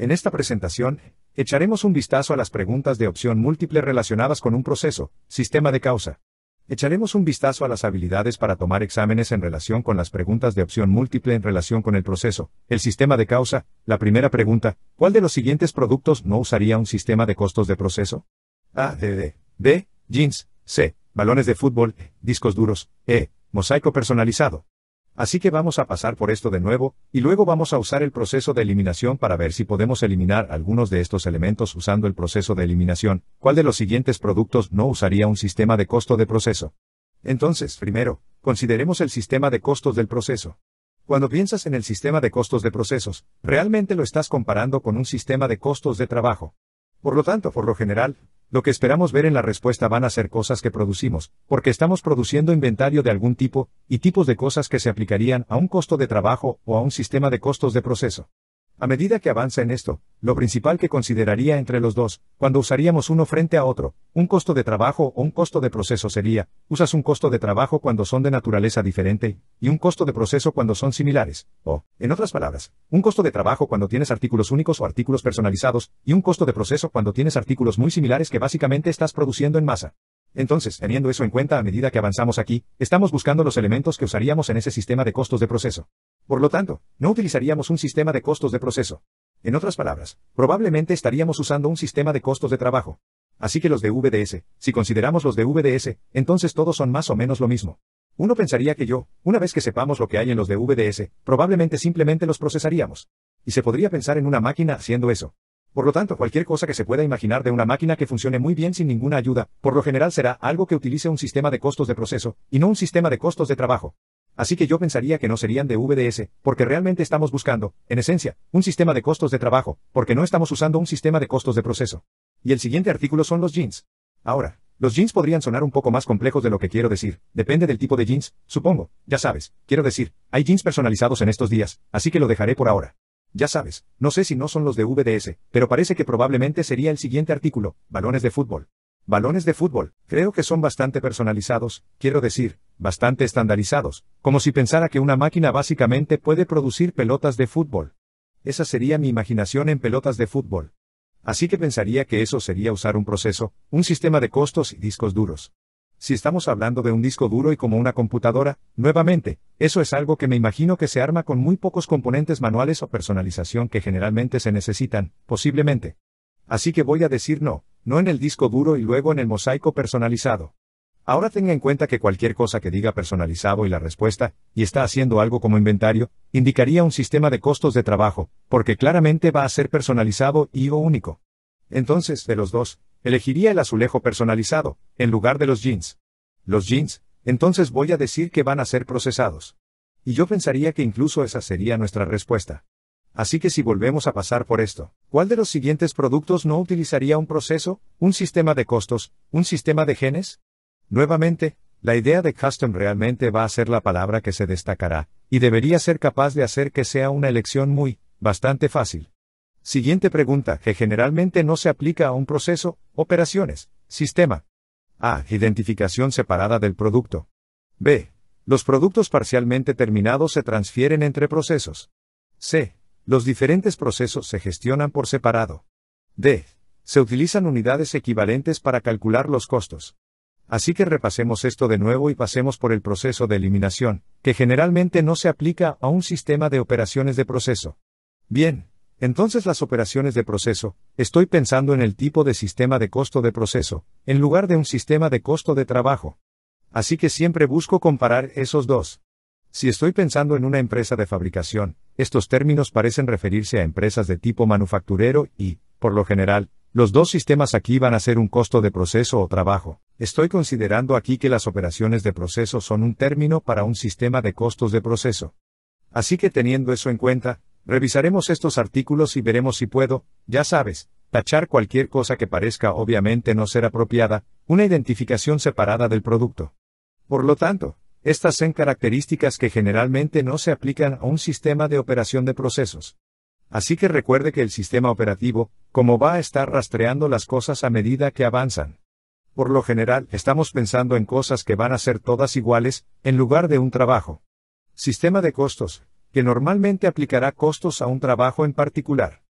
En esta presentación, echaremos un vistazo a las preguntas de opción múltiple relacionadas con un proceso, sistema de causa. Echaremos un vistazo a las habilidades para tomar exámenes en relación con las preguntas de opción múltiple en relación con el proceso, el sistema de causa. La primera pregunta, ¿cuál de los siguientes productos no usaría un sistema de costos de proceso? A, D, B, jeans, C, balones de fútbol, discos duros, E, mosaico personalizado. Así que vamos a pasar por esto de nuevo, y luego vamos a usar el proceso de eliminación para ver si podemos eliminar algunos de estos elementos usando el proceso de eliminación, cuál de los siguientes productos no usaría un sistema de costo de proceso. Entonces, primero, consideremos el sistema de costos del proceso. Cuando piensas en el sistema de costos de procesos, realmente lo estás comparando con un sistema de costos de trabajo. Por lo tanto, por lo general, lo que esperamos ver en la respuesta van a ser cosas que producimos, porque estamos produciendo inventario de algún tipo, y tipos de cosas que se aplicarían a un costo de trabajo o a un sistema de costos de proceso. A medida que avanza en esto, lo principal que consideraría entre los dos, cuando usaríamos uno frente a otro, un costo de trabajo o un costo de proceso sería, usas un costo de trabajo cuando son de naturaleza diferente, y un costo de proceso cuando son similares, o, en otras palabras, un costo de trabajo cuando tienes artículos únicos o artículos personalizados, y un costo de proceso cuando tienes artículos muy similares que básicamente estás produciendo en masa. Entonces, teniendo eso en cuenta a medida que avanzamos aquí, estamos buscando los elementos que usaríamos en ese sistema de costos de proceso. Por lo tanto, no utilizaríamos un sistema de costos de proceso. En otras palabras, probablemente estaríamos usando un sistema de costos de trabajo. Así que los de VDS, si consideramos los de VDS, entonces todos son más o menos lo mismo. Uno pensaría que yo, una vez que sepamos lo que hay en los de VDS, probablemente simplemente los procesaríamos. Y se podría pensar en una máquina haciendo eso. Por lo tanto, cualquier cosa que se pueda imaginar de una máquina que funcione muy bien sin ninguna ayuda, por lo general será algo que utilice un sistema de costos de proceso, y no un sistema de costos de trabajo así que yo pensaría que no serían de VDS, porque realmente estamos buscando, en esencia, un sistema de costos de trabajo, porque no estamos usando un sistema de costos de proceso. Y el siguiente artículo son los jeans. Ahora, los jeans podrían sonar un poco más complejos de lo que quiero decir, depende del tipo de jeans, supongo, ya sabes, quiero decir, hay jeans personalizados en estos días, así que lo dejaré por ahora. Ya sabes, no sé si no son los de VDS, pero parece que probablemente sería el siguiente artículo, balones de fútbol. Balones de fútbol, creo que son bastante personalizados, quiero decir, bastante estandarizados, como si pensara que una máquina básicamente puede producir pelotas de fútbol. Esa sería mi imaginación en pelotas de fútbol. Así que pensaría que eso sería usar un proceso, un sistema de costos y discos duros. Si estamos hablando de un disco duro y como una computadora, nuevamente, eso es algo que me imagino que se arma con muy pocos componentes manuales o personalización que generalmente se necesitan, posiblemente. Así que voy a decir no, no en el disco duro y luego en el mosaico personalizado. Ahora tenga en cuenta que cualquier cosa que diga personalizado y la respuesta, y está haciendo algo como inventario, indicaría un sistema de costos de trabajo, porque claramente va a ser personalizado y o único. Entonces, de los dos, elegiría el azulejo personalizado, en lugar de los jeans. Los jeans, entonces voy a decir que van a ser procesados. Y yo pensaría que incluso esa sería nuestra respuesta. Así que si volvemos a pasar por esto, ¿cuál de los siguientes productos no utilizaría un proceso, un sistema de costos, un sistema de genes? Nuevamente, la idea de custom realmente va a ser la palabra que se destacará, y debería ser capaz de hacer que sea una elección muy, bastante fácil. Siguiente pregunta, que generalmente no se aplica a un proceso, operaciones, sistema. A. Identificación separada del producto. B. Los productos parcialmente terminados se transfieren entre procesos. C. Los diferentes procesos se gestionan por separado. D. Se utilizan unidades equivalentes para calcular los costos. Así que repasemos esto de nuevo y pasemos por el proceso de eliminación, que generalmente no se aplica a un sistema de operaciones de proceso. Bien, entonces las operaciones de proceso, estoy pensando en el tipo de sistema de costo de proceso, en lugar de un sistema de costo de trabajo. Así que siempre busco comparar esos dos. Si estoy pensando en una empresa de fabricación, estos términos parecen referirse a empresas de tipo manufacturero y, por lo general, los dos sistemas aquí van a ser un costo de proceso o trabajo. Estoy considerando aquí que las operaciones de proceso son un término para un sistema de costos de proceso. Así que teniendo eso en cuenta, revisaremos estos artículos y veremos si puedo, ya sabes, tachar cualquier cosa que parezca obviamente no ser apropiada, una identificación separada del producto. Por lo tanto, estas son características que generalmente no se aplican a un sistema de operación de procesos. Así que recuerde que el sistema operativo, como va a estar rastreando las cosas a medida que avanzan. Por lo general, estamos pensando en cosas que van a ser todas iguales, en lugar de un trabajo. Sistema de costos, que normalmente aplicará costos a un trabajo en particular.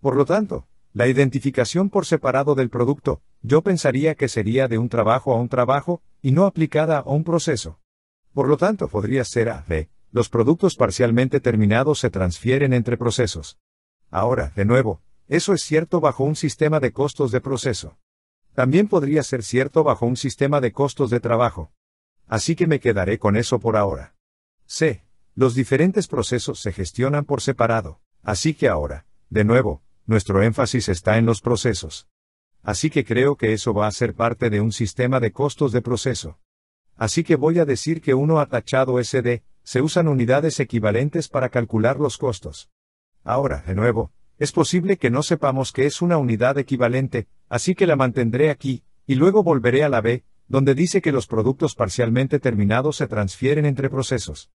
Por lo tanto, la identificación por separado del producto, yo pensaría que sería de un trabajo a un trabajo, y no aplicada a un proceso. Por lo tanto, podría ser A, B. Los productos parcialmente terminados se transfieren entre procesos. Ahora, de nuevo, eso es cierto bajo un sistema de costos de proceso. También podría ser cierto bajo un sistema de costos de trabajo. Así que me quedaré con eso por ahora. C. Los diferentes procesos se gestionan por separado. Así que ahora, de nuevo, nuestro énfasis está en los procesos. Así que creo que eso va a ser parte de un sistema de costos de proceso. Así que voy a decir que uno atachado SD, se usan unidades equivalentes para calcular los costos. Ahora, de nuevo, es posible que no sepamos que es una unidad equivalente, así que la mantendré aquí, y luego volveré a la B, donde dice que los productos parcialmente terminados se transfieren entre procesos.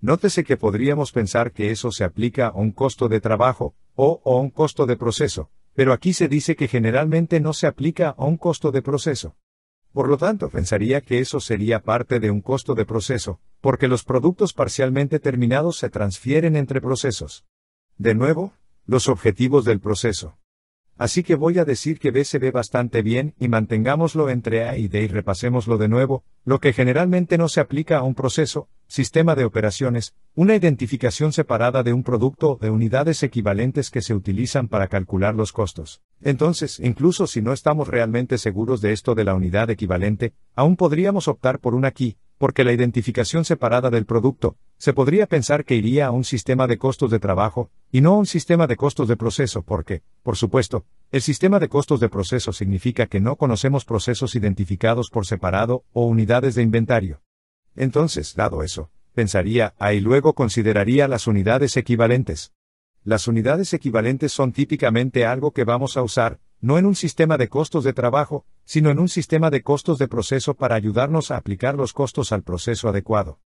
Nótese que podríamos pensar que eso se aplica a un costo de trabajo, o a un costo de proceso, pero aquí se dice que generalmente no se aplica a un costo de proceso. Por lo tanto, pensaría que eso sería parte de un costo de proceso, porque los productos parcialmente terminados se transfieren entre procesos. De nuevo, los objetivos del proceso. Así que voy a decir que B se ve bastante bien y mantengámoslo entre A y D y repasémoslo de nuevo, lo que generalmente no se aplica a un proceso, sistema de operaciones, una identificación separada de un producto o de unidades equivalentes que se utilizan para calcular los costos. Entonces, incluso si no estamos realmente seguros de esto de la unidad equivalente, aún podríamos optar por una aquí porque la identificación separada del producto, se podría pensar que iría a un sistema de costos de trabajo, y no a un sistema de costos de proceso, porque, por supuesto, el sistema de costos de proceso significa que no conocemos procesos identificados por separado o unidades de inventario. Entonces, dado eso, pensaría, ahí luego consideraría las unidades equivalentes. Las unidades equivalentes son típicamente algo que vamos a usar, no en un sistema de costos de trabajo, sino en un sistema de costos de proceso para ayudarnos a aplicar los costos al proceso adecuado.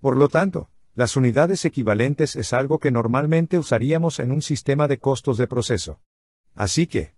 Por lo tanto, las unidades equivalentes es algo que normalmente usaríamos en un sistema de costos de proceso. Así que,